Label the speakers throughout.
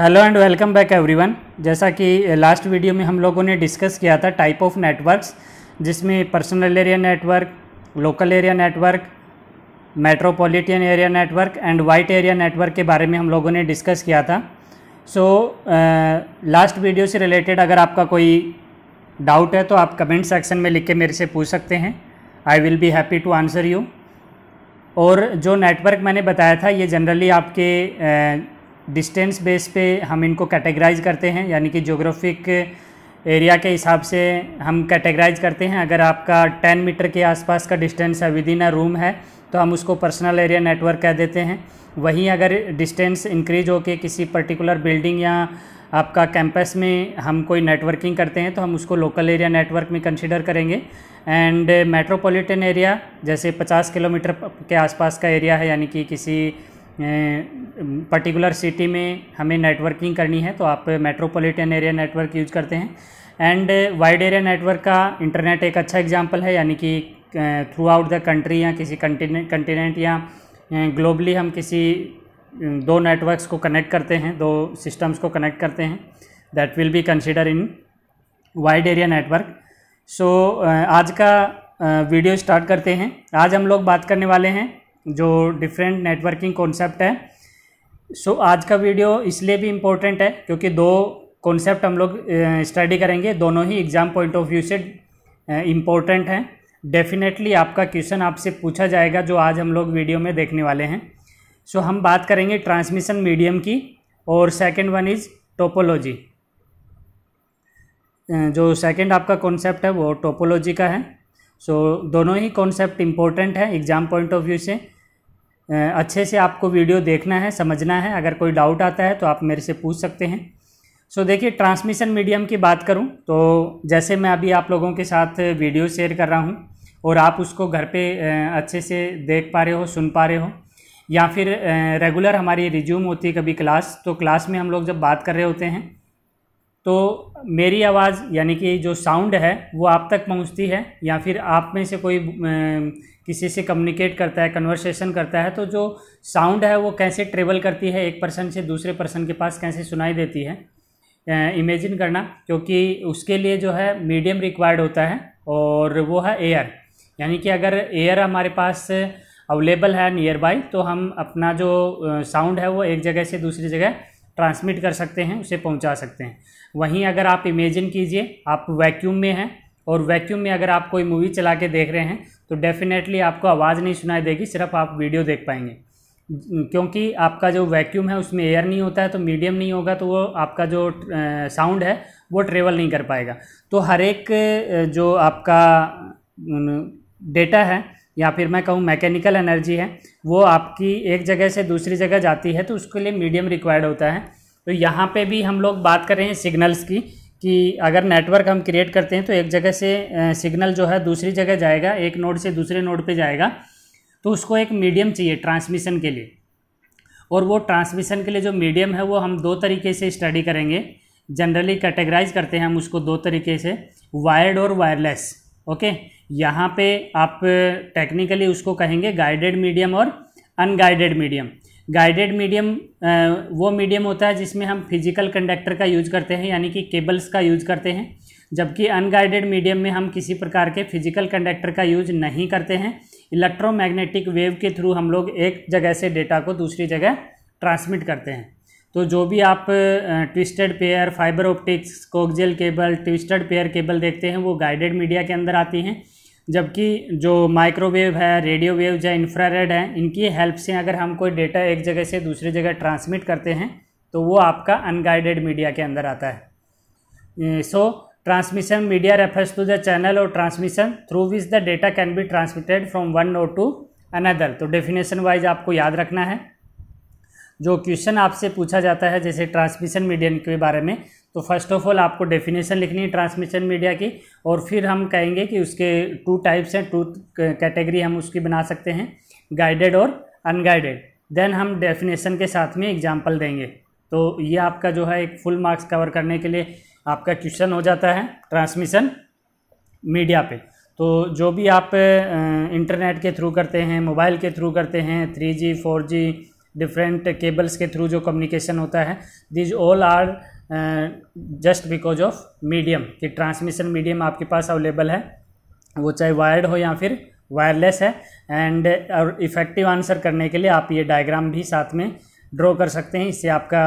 Speaker 1: hello and welcome back everyone जैसा कि last eh, video में हम लोगों ने डिस्कस किया था टाइप ऑफ नेटवर्क्स जिसमें personal area network local area network metropolitan area network and wide area network के बारे में हम लोगों ने डिस्कस किया था सो लास्ट वीडियो से रिलेटेड अगर आपका कोई डाउट है तो आप कमेंट सेक्शन में लिख के मेरे से पूछ सकते हैं I will be happy to answer you और जो नेटवर्क मैंने बताया था ये जनरली आपके uh, डिस्टेंस बेस पे हम इनको कैटेगराइज करते हैं यानी कि जोग्राफिक एरिया के हिसाब से हम कैटेगराइज करते हैं अगर आपका 10 मीटर के आसपास का डिस्टेंस है विद इन अ रूम है तो हम उसको पर्सनल एरिया नेटवर्क कह देते हैं वहीं अगर डिस्टेंस इंक्रीज होके किसी पर्टिकुलर बिल्डिंग या आपका कैंपस में हम कोई नेटवर्किंग करते हैं तो हम उसको लोकल एरिया नेटवर्क में कंसिडर करेंगे एंड मेट्रोपॉलिटन एरिया जैसे 50 किलोमीटर के आसपास का एरिया है यानी कि किसी पर्टिकुलर सिटी में हमें नेटवर्किंग करनी है तो आप मेट्रोपॉलिटन एरिया नेटवर्क यूज करते हैं एंड वाइड एरिया नेटवर्क का इंटरनेट एक अच्छा एग्जाम्पल है यानी कि थ्रू आउट द कंट्री या किसी कंटिनेंट कंटिनेंट या ग्लोबली हम किसी दो नेटवर्क्स को कनेक्ट करते हैं दो सिस्टम्स को कनेक्ट करते हैं that will be consider in wide area network so आज का वीडियो स्टार्ट करते हैं आज हम लोग बात करने वाले हैं जो डिफरेंट नेटवर्किंग कॉन्सेप्ट है सो so, आज का वीडियो इसलिए भी इम्पोर्टेंट है क्योंकि दो कॉन्सेप्ट हम लोग स्टडी करेंगे दोनों ही एग्ज़ाम पॉइंट ऑफ व्यू से इम्पोर्टेंट हैं डेफिनेटली आपका क्वेश्चन आपसे पूछा जाएगा जो आज हम लोग वीडियो में देखने वाले हैं सो so, हम बात करेंगे ट्रांसमिशन मीडियम की और सेकेंड वन इज़ टोपोलॉजी जो सेकेंड आपका कॉन्सेप्ट है वो टोपोलॉजी का है सो so, दोनों ही कॉन्सेप्ट इम्पोर्टेंट है एग्ज़ाम पॉइंट ऑफ व्यू से अच्छे से आपको वीडियो देखना है समझना है अगर कोई डाउट आता है तो आप मेरे से पूछ सकते हैं सो so, देखिए ट्रांसमिशन मीडियम की बात करूं तो जैसे मैं अभी आप लोगों के साथ वीडियो शेयर कर रहा हूं और आप उसको घर पे अच्छे से देख पा रहे हो सुन पा रहे हो या फिर रेगुलर हमारी रिज्यूम होती है कभी क्लास तो क्लास में हम लोग जब बात कर रहे होते हैं तो मेरी आवाज़ यानी कि जो साउंड है वो आप तक पहुंचती है या फिर आप में से कोई किसी से कम्युनिकेट करता है कन्वर्सेशन करता है तो जो साउंड है वो कैसे ट्रेवल करती है एक पर्सन से दूसरे पर्सन के पास कैसे सुनाई देती है इमेजिन करना क्योंकि उसके लिए जो है मीडियम रिक्वायर्ड होता है और वो है एयर यानी कि अगर एयर हमारे पास अवेलेबल है नियर बाई तो हम अपना जो साउंड है वो एक जगह से दूसरी जगह ट्रांसमिट कर सकते हैं उसे पहुंचा सकते हैं वहीं अगर आप इमेजिन कीजिए आप वैक्यूम में हैं और वैक्यूम में अगर आप कोई मूवी चला के देख रहे हैं तो डेफिनेटली आपको आवाज़ नहीं सुनाई देगी सिर्फ आप वीडियो देख पाएंगे क्योंकि आपका जो वैक्यूम है उसमें एयर नहीं होता है तो मीडियम नहीं होगा तो वो आपका जो साउंड है वो ट्रेवल नहीं कर पाएगा तो हर एक जो आपका डेटा है या फिर मैं कहूँ मैकेनिकल एनर्जी है वो आपकी एक जगह से दूसरी जगह जाती है तो उसके लिए मीडियम रिक्वायर्ड होता है तो यहाँ पे भी हम लोग बात कर रहे हैं सिग्नल्स की कि अगर नेटवर्क हम क्रिएट करते हैं तो एक जगह से सिग्नल जो है दूसरी जगह जाएगा एक नोड से दूसरे नोड पे जाएगा तो उसको एक मीडियम चाहिए ट्रांसमिशन के लिए और वो ट्रांसमिशन के लिए जो मीडियम है वो हम दो तरीके से स्टडी करेंगे जनरली कैटेगराइज करते हैं हम उसको दो तरीके से वायर्ड और वायरलेस ओके यहाँ पे आप टेक्निकली उसको कहेंगे गाइडेड मीडियम और अनगाइडेड मीडियम गाइडेड मीडियम वो मीडियम होता है जिसमें हम फिजिकल कंडक्टर का यूज करते हैं यानी कि केबल्स का यूज करते हैं जबकि अनगाइडेड मीडियम में हम किसी प्रकार के फिजिकल कंडक्टर का यूज नहीं करते हैं इलेक्ट्रोमैग्नेटिक वेव के थ्रू हम लोग एक जगह से डेटा को दूसरी जगह ट्रांसमिट करते हैं तो जो भी आप twisted pair fibre optics coaxial cable twisted pair cable देखते हैं वो गाइडेड मीडिया के अंदर आती हैं जबकि जो माइक्रोवेव है रेडियो वेव या इंफ्रारेड है इनकी हेल्प से अगर हम कोई डेटा एक जगह से दूसरी जगह ट्रांसमिट करते हैं तो वो आपका अनगाइडेड मीडिया के अंदर आता है so transmission media refers to the channel और transmission through which the data can be transmitted from one node to another तो डेफिनेशन वाइज आपको याद रखना है जो क्वेश्चन आपसे पूछा जाता है जैसे ट्रांसमिशन मीडियम के बारे में तो फर्स्ट ऑफ ऑल आपको डेफिनेशन लिखनी है ट्रांसमिशन मीडिया की और फिर हम कहेंगे कि उसके टू टाइप्स हैं टू कैटेगरी हम उसकी बना सकते हैं गाइडेड और अनगाइडेड देन हम डेफिनेशन के साथ में एग्जाम्पल देंगे तो ये आपका जो है एक फुल मार्क्स कवर करने के लिए आपका क्वेश्चन हो जाता है ट्रांसमिशन मीडिया पे तो जो भी आप इंटरनेट के थ्रू करते हैं मोबाइल के थ्रू करते हैं three G four G different cables के थ्रू जो कम्युनिकेशन होता है these all are just because of medium कि ट्रांसमिशन मीडियम आपके पास अवेलेबल है वो चाहे वायर्ड हो या फिर वायरलेस है एंड और इफ़ेक्टिव आंसर करने के लिए आप ये डायग्राम भी साथ में ड्रॉ कर सकते हैं इससे आपका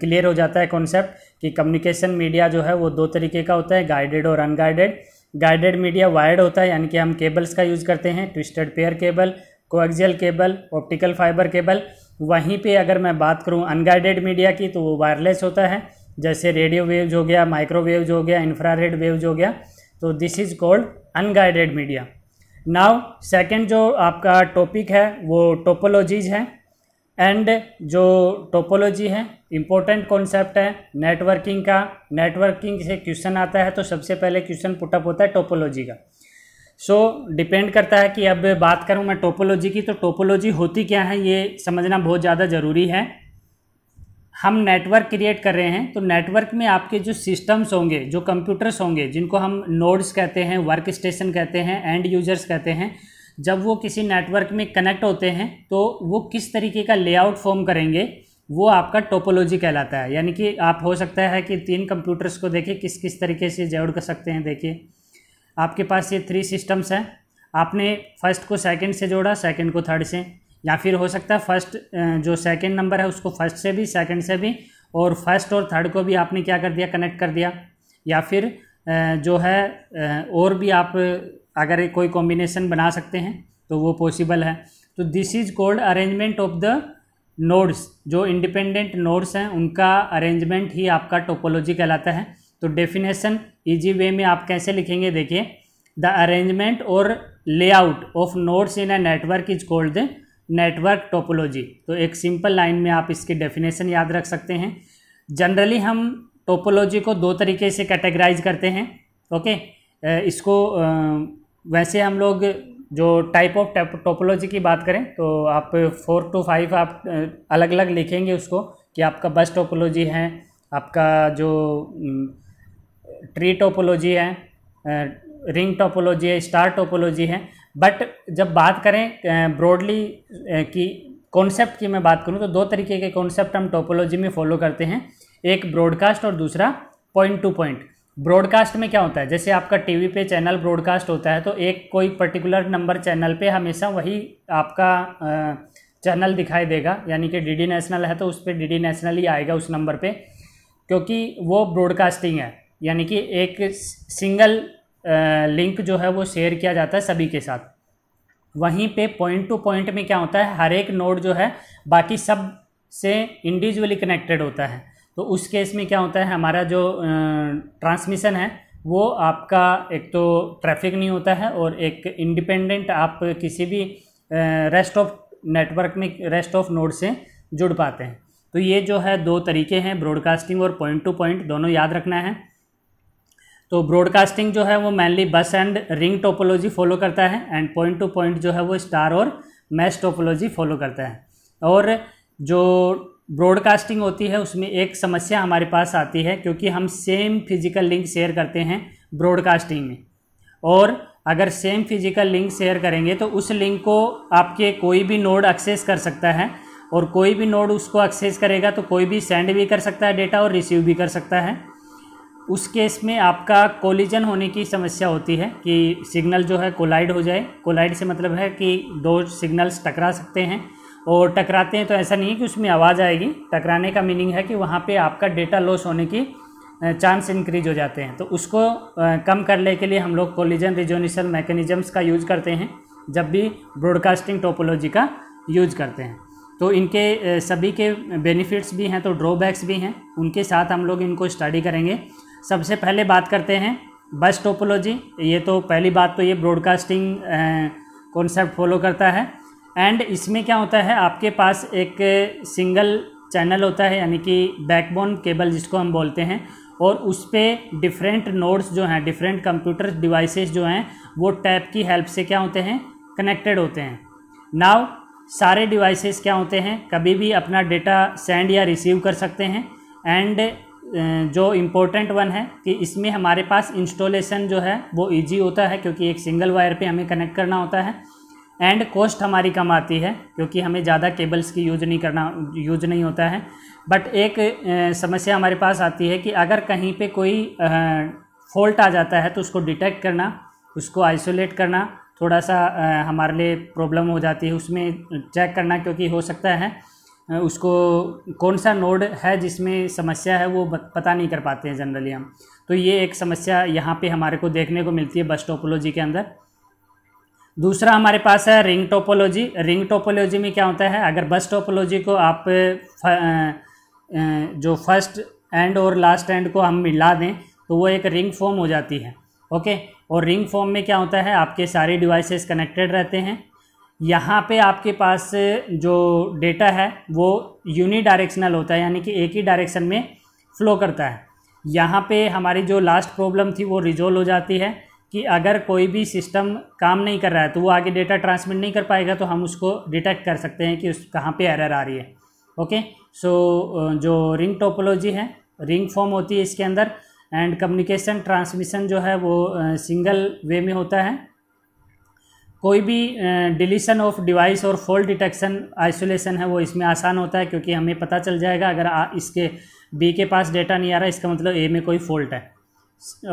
Speaker 1: क्लियर हो जाता है कॉन्सेप्ट कि कम्युनिकेशन मीडिया जो है वो दो तरीके का होता है गाइडेड और अनगाइडेड गाइडेड मीडिया वायर्ड होता है यानी कि हम केबल्स का यूज़ करते हैं twisted pair cable coaxial cable optical fibre cable वहीं पे अगर मैं बात करूं अनगाइडेड मीडिया की तो वो वायरलेस होता है जैसे रेडियो वेव्स हो गया माइक्रोवेव्स हो गया इंफ्रारेड वेव्स हो गया तो this is called unguided media now second जो आपका टॉपिक है वो टोपोलॉजीज है एंड जो टोपोलॉजी है इम्पोर्टेंट कॉन्सेप्ट है नेटवर्किंग का नेटवर्किंग से क्वेश्चन आता है तो सबसे पहले क्वेश्चन पुटअप होता है टोपोलॉजी का सो so, डिपेंड करता है कि अब बात करूं मैं टोपोलॉजी की तो टोपोलॉजी होती क्या है ये समझना बहुत ज़्यादा ज़रूरी है हम नेटवर्क क्रिएट कर रहे हैं तो नेटवर्क में आपके जो सिस्टम्स होंगे जो कंप्यूटर्स होंगे जिनको हम नोड्स कहते हैं वर्क स्टेशन कहते हैं एंड यूजर्स कहते हैं जब वो किसी नेटवर्क में कनेक्ट होते हैं तो वो किस तरीके का लेआउट फॉर्म करेंगे वो आपका टोपोलॉजी कहलाता है यानी कि आप हो सकता है कि तीन कंप्यूटर्स को देखें किस किस तरीके से जोड़ कर सकते हैं देखिए आपके पास ये थ्री सिस्टम्स हैं आपने फर्स्ट को सेकंड से जोड़ा सेकंड को थर्ड से या फिर हो सकता है फर्स्ट जो सेकंड नंबर है उसको फर्स्ट से भी सेकंड से भी और फर्स्ट और थर्ड को भी आपने क्या कर दिया कनेक्ट कर दिया या फिर जो है और भी आप अगर कोई कॉम्बिनेशन बना सकते हैं तो वो पॉसिबल है तो this is called arrangement of the nodes जो इंडिपेंडेंट नोड्स हैं उनका अरेंजमेंट ही आपका टोपोलॉजी कहलाता है तो डेफिनेशन इजी वे में आप कैसे लिखेंगे देखिए द अरेंजमेंट और layout of nodes in a network is called the network topology तो एक सिंपल लाइन में आप इसकी डेफिनेशन याद रख सकते हैं जनरली हम टोपोलॉजी को दो तरीके से कैटेगराइज करते हैं ओके इसको वैसे हम लोग जो टाइप ऑफ टोपोलॉजी की बात करें तो आप फोर टू फाइव आप अलग अलग लिखेंगे उसको कि आपका बस टोपोलॉजी है आपका जो ट्री टोपोलॉजी है रिंग टोपोलॉजी है स्टार टोपोलॉजी है बट जब बात करें ब्रॉडली की कॉन्सेप्ट की मैं बात करूं तो दो तरीके के कॉन्सेप्ट हम टोपोलॉजी में फॉलो करते हैं एक ब्रॉडकास्ट और दूसरा पॉइंट टू पॉइंट ब्रॉडकास्ट में क्या होता है जैसे आपका टीवी पे चैनल ब्रॉडकास्ट होता है तो एक कोई पर्टिकुलर नंबर चैनल पे हमेशा वही आपका चैनल दिखाई देगा यानी कि डी नेशनल है तो उस पर डी नेशनल ही आएगा उस नंबर पर क्योंकि वो ब्रॉडकास्टिंग है यानी कि एक सिंगल लिंक जो है वो शेयर किया जाता है सभी के साथ वहीं पे पॉइंट टू पॉइंट में क्या होता है हर एक नोड जो है बाकी सब से इंडिविजुअली कनेक्टेड होता है तो उस केस में क्या होता है हमारा जो ट्रांसमिशन है वो आपका एक तो ट्रैफिक नहीं होता है और एक इंडिपेंडेंट आप किसी भी रेस्ट ऑफ नेटवर्क में रेस्ट ऑफ नोड से जुड़ पाते हैं तो ये जो है दो तरीके हैं ब्रॉडकास्टिंग और पॉइंट टू पॉइंट दोनों याद रखना है तो ब्रॉडकास्टिंग जो है वो मेनली बस एंड रिंग टोपोलॉजी फॉलो करता है एंड पॉइंट टू पॉइंट जो है वो स्टार और मैश टोपोलॉजी फॉलो करता है और जो ब्रॉडकास्टिंग होती है उसमें एक समस्या हमारे पास आती है क्योंकि हम सेम फिजिकल लिंक शेयर करते हैं ब्रॉडकास्टिंग में और अगर सेम फिजिकल लिंक शेयर करेंगे तो उस लिंक को आपके कोई भी नोड एक्सेस कर सकता है और कोई भी नोड उसको एक्सेस करेगा तो कोई भी सेंड भी कर सकता है डेटा और रिसीव भी कर सकता है उस केस में आपका कोलिजन होने की समस्या होती है कि सिग्नल जो है कोलाइड हो जाए कोलाइड से मतलब है कि दो सिग्नल्स टकरा सकते हैं और टकराते हैं तो ऐसा नहीं है कि उसमें आवाज़ आएगी टकराने का मीनिंग है कि वहाँ पे आपका डेटा लॉस होने की चांस इंक्रीज हो जाते हैं तो उसको कम करने के लिए हम लोग कोलिजन रिजोनिशन मैकेनिज़म्स का यूज़ करते हैं जब भी ब्रॉडकास्टिंग टोपोलॉजी का यूज करते हैं तो इनके सभी के बेनिफिट्स भी हैं तो ड्रॉबैक्स भी हैं उनके साथ हम लोग इनको स्टडी करेंगे सबसे पहले बात करते हैं बस टोपोलॉजी ये तो पहली बात तो ये ब्रॉडकास्टिंग कॉन्सेप्ट फॉलो करता है एंड इसमें क्या होता है आपके पास एक सिंगल चैनल होता है यानी कि बैकबोन केबल जिसको हम बोलते हैं और उस पर डिफरेंट नोड्स जो हैं डिफरेंट कंप्यूटर डिवाइसेस जो हैं वो टैप की हेल्प से क्या होते हैं कनेक्टेड होते हैं नाव सारे डिवाइसेस क्या होते हैं कभी भी अपना डेटा सेंड या रिसीव कर सकते हैं एंड जो इम्पोर्टेंट वन है कि इसमें हमारे पास इंस्टॉलेशन जो है वो इजी होता है क्योंकि एक सिंगल वायर पे हमें कनेक्ट करना होता है एंड कॉस्ट हमारी कम आती है क्योंकि हमें ज़्यादा केबल्स की यूज नहीं करना यूज नहीं होता है बट एक समस्या हमारे पास आती है कि अगर कहीं पे कोई फॉल्ट आ जाता है तो उसको डिटेक्ट करना उसको आइसोलेट करना थोड़ा सा हमारे लिए प्रॉब्लम हो जाती है उसमें चेक करना क्योंकि हो सकता है उसको कौन सा नोड है जिसमें समस्या है वो पता नहीं कर पाते हैं जनरली हम तो ये एक समस्या यहाँ पे हमारे को देखने को मिलती है बस टोपोलॉजी के अंदर दूसरा हमारे पास है रिंग टोपोलॉजी रिंग टोपोलॉजी में क्या होता है अगर बस टोपोलॉजी को आप जो फर्स्ट एंड और लास्ट एंड को हम मिला दें तो वो एक रिंग फॉर्म हो जाती है ओके और रिंग फॉर्म में क्या होता है आपके सारे डिवाइसेस कनेक्टेड रहते हैं यहाँ पे आपके पास जो डेटा है वो यूनी डायरेक्शनल होता है यानी कि एक ही डायरेक्शन में फ्लो करता है यहाँ पे हमारी जो लास्ट प्रॉब्लम थी वो रिजोल्व हो जाती है कि अगर कोई भी सिस्टम काम नहीं कर रहा है तो वो आगे डेटा ट्रांसमिट नहीं कर पाएगा तो हम उसको डिटेक्ट कर सकते हैं कि उस कहाँ पर एरर आ रही है ओके सो so, जो रिंग टोपोलॉजी है रिंग फॉर्म होती है इसके अंदर एंड कम्युनिकेशन ट्रांसमिशन जो है वो सिंगल वे में होता है कोई भी डिलीशन ऑफ डिवाइस और फॉल्ट डिटेक्शन आइसोलेशन है वो इसमें आसान होता है क्योंकि हमें पता चल जाएगा अगर आ, इसके बी के पास डेटा नहीं आ रहा इसका मतलब ए में कोई फॉल्ट है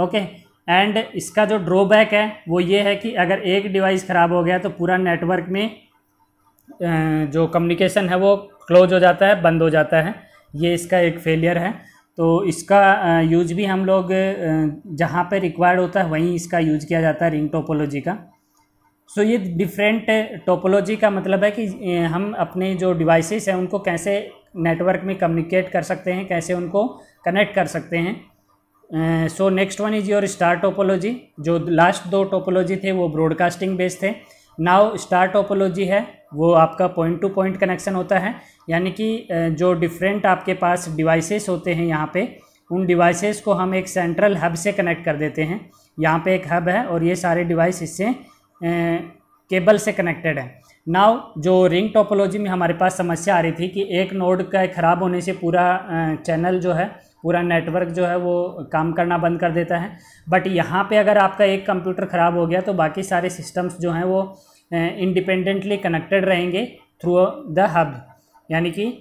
Speaker 1: ओके एंड इसका जो ड्रॉबैक है वो ये है कि अगर एक डिवाइस ख़राब हो गया तो पूरा नेटवर्क में जो कम्युनिकेशन है वो क्लोज हो जाता है बंद हो जाता है ये इसका एक फेलियर है तो इसका यूज भी हम लोग जहाँ पे रिक्वायर्ड होता है वहीं इसका यूज किया जाता है रिंग टोपोलॉजी का सो ये डिफरेंट टोपोलॉजी uh, का मतलब है कि uh, हम अपने जो डिवाइसेस हैं उनको कैसे नेटवर्क में कम्युनिकेट कर सकते हैं कैसे उनको कनेक्ट कर सकते हैं so next one is your star topology जो लास्ट दो टोपोलॉजी थे वो ब्रॉडकास्टिंग बेस्ड थे नाव स्टार टोपोलॉजी है वो आपका पॉइंट टू पॉइंट कनेक्शन होता है यानी कि uh, जो डिफरेंट आपके पास डिवाइसेस होते हैं यहाँ पे उन डिवाइसेस को हम एक सेंट्रल हब से कनेक्ट कर देते हैं यहाँ पे एक हब है और ये सारे डिवाइस इससे केबल से कनेक्टेड है नाव जो रिंग टोपोलॉजी में हमारे पास समस्या आ रही थी कि एक नोड का ख़राब होने से पूरा चैनल जो है पूरा नेटवर्क जो है वो काम करना बंद कर देता है बट यहाँ पे अगर आपका एक कंप्यूटर ख़राब हो गया तो बाकी सारे सिस्टम्स जो हैं वो इंडिपेंडेंटली कनेक्टेड रहेंगे थ्रू द हब यानी कि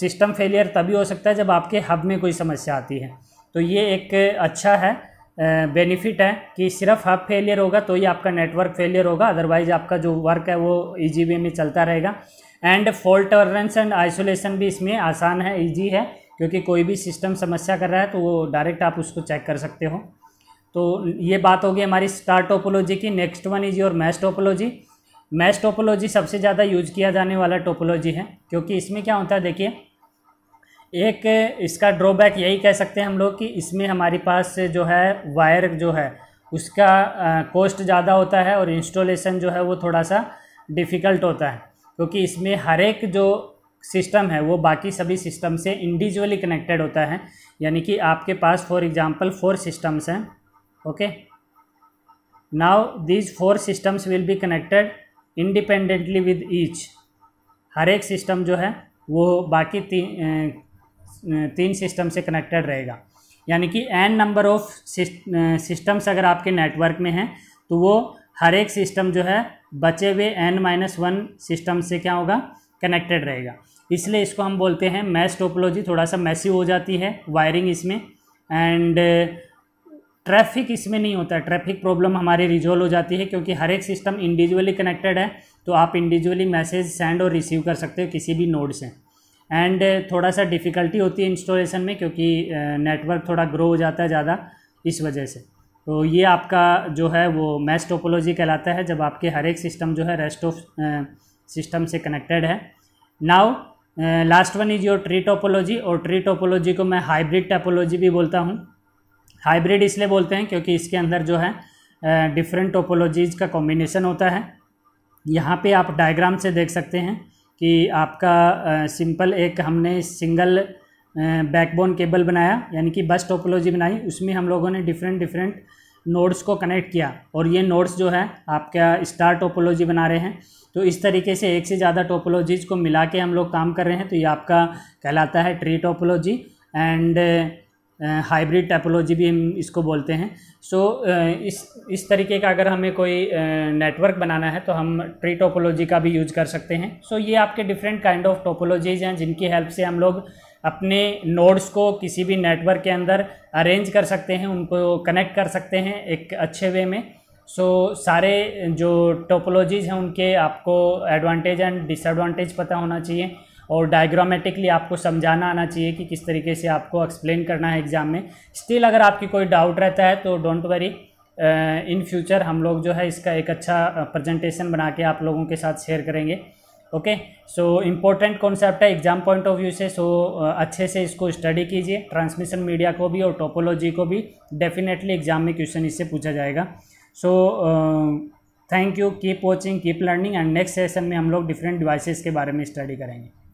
Speaker 1: सिस्टम फेलियर तभी हो सकता है जब आपके हब में कोई समस्या आती है तो ये एक अच्छा है बेनिफिट है कि सिर्फ हब फेलियर होगा तो ही आपका नेटवर्क फेलियर होगा अदरवाइज आपका जो वर्क है वो ईजी वे में चलता रहेगा and fault tolerance and isolation भी इसमें आसान है ईजी है क्योंकि कोई भी सिस्टम समस्या कर रहा है तो वो डायरेक्ट आप उसको चेक कर सकते हो तो ये बात होगी हमारी स्टार टोपोलॉजी की next one is your mesh topology mesh topology सबसे ज़्यादा यूज किया जाने वाला टोपोलॉजी है क्योंकि इसमें क्या होता है देखिए एक इसका ड्रॉबैक यही कह सकते हैं हम लोग कि इसमें हमारे पास जो है वायर जो है उसका कॉस्ट ज़्यादा होता है और इंस्टॉलेशन जो है वो थोड़ा सा डिफ़िकल्ट होता है क्योंकि इसमें हर एक जो सिस्टम है वो बाकी सभी सिस्टम से इंडिविजुअली कनेक्टेड होता है यानी कि आपके पास फॉर एग्ज़ाम्पल फोर सिस्टम्स हैं okay now these four systems will be connected independently with each हर एक सिस्टम जो है वो बाकी तीन तीन सिस्टम से कनेक्टेड रहेगा यानी कि एन नंबर ऑफ सिस्टम्स अगर आपके नेटवर्क में हैं तो वो हर एक सिस्टम जो है बचे हुए एन माइनस वन सिस्टम से क्या होगा कनेक्टेड रहेगा इसलिए इसको हम बोलते हैं मैस टोपोलॉजी थोड़ा सा मैसी हो जाती है वायरिंग इसमें एंड ट्रैफिक इसमें नहीं होता ट्रैफिक प्रॉब्लम हमारी रिजॉल्व हो जाती है क्योंकि हर एक सिस्टम इंडिविजुअली कनेक्टेड है तो आप इंडिविजुअली मैसेज सेंड और रिसीव कर सकते हो किसी भी नोड से एंड uh, थोड़ा सा डिफ़िकल्टी होती है इंस्टॉलेशन में क्योंकि नेटवर्क uh, थोड़ा ग्रो हो जाता है ज़्यादा इस वजह से तो ये आपका जो है वो मैश टोपोलॉजी कहलाता है जब आपके हर एक सिस्टम जो है रेस्ट ऑफ सिस्टम से कनेक्टेड है now last one is your tree topology और ट्री टोपोलॉजी को मैं हाइब्रिड टोपोलॉजी भी बोलता हूँ हाइब्रिड इसलिए बोलते हैं क्योंकि इसके अंदर जो है डिफरेंट uh, टोपोलॉजीज़ का कॉम्बिनेशन होता है यहाँ पे आप डायग्राम से देख सकते हैं कि आपका सिंपल एक हमने सिंगल बैकबोन केबल बनाया यानी कि बस टोपोलॉजी बनाई उसमें हम लोगों ने डिफरेंट डिफरेंट नोड्स को कनेक्ट किया और ये नोड्स जो है आपका स्टार टोपोलॉजी बना रहे हैं तो इस तरीके से एक से ज़्यादा टोपोलॉजीज़ को मिला के हम लोग काम कर रहे हैं तो ये आपका कहलाता है tree topology and hybrid topology भी हम इसको बोलते हैं सो so, इस इस तरीके का अगर हमें कोई नेटवर्क बनाना है तो हम ट्री टोपोलॉजी का भी यूज कर सकते हैं सो so, ये आपके डिफरेंट काइंड ऑफ टोपोलॉजीज़ हैं जिनकी हेल्प से हम लोग अपने नोड्स को किसी भी नेटवर्क के अंदर अरेंज कर सकते हैं उनको कनेक्ट कर सकते हैं एक अच्छे वे में सो so, सारे जो टोपोलॉजीज़ हैं उनके आपको एडवांटेज एंड डिसएडवांटेज पता होना चाहिए और डायग्रामेटिकली आपको समझाना आना चाहिए कि किस तरीके से आपको एक्सप्लेन करना है एग्ज़ाम में स्टिल अगर आपकी कोई डाउट रहता है तो डोंट वरी इन फ्यूचर हम लोग जो है इसका एक अच्छा प्रजेंटेशन बना के आप लोगों के साथ शेयर करेंगे ओके सो इम्पोर्टेंट कॉन्सेप्ट है एग्जाम पॉइंट ऑफ व्यू से सो so, अच्छे से इसको स्टडी कीजिए ट्रांसमिशन मीडिया को भी और टोपोलॉजी को भी डेफिनेटली एग्जाम में क्वेश्चन इससे पूछा जाएगा so thank you keep watching keep learning and next session में हम लोग डिफरेंट डिवाइसेस के बारे में स्टडी करेंगे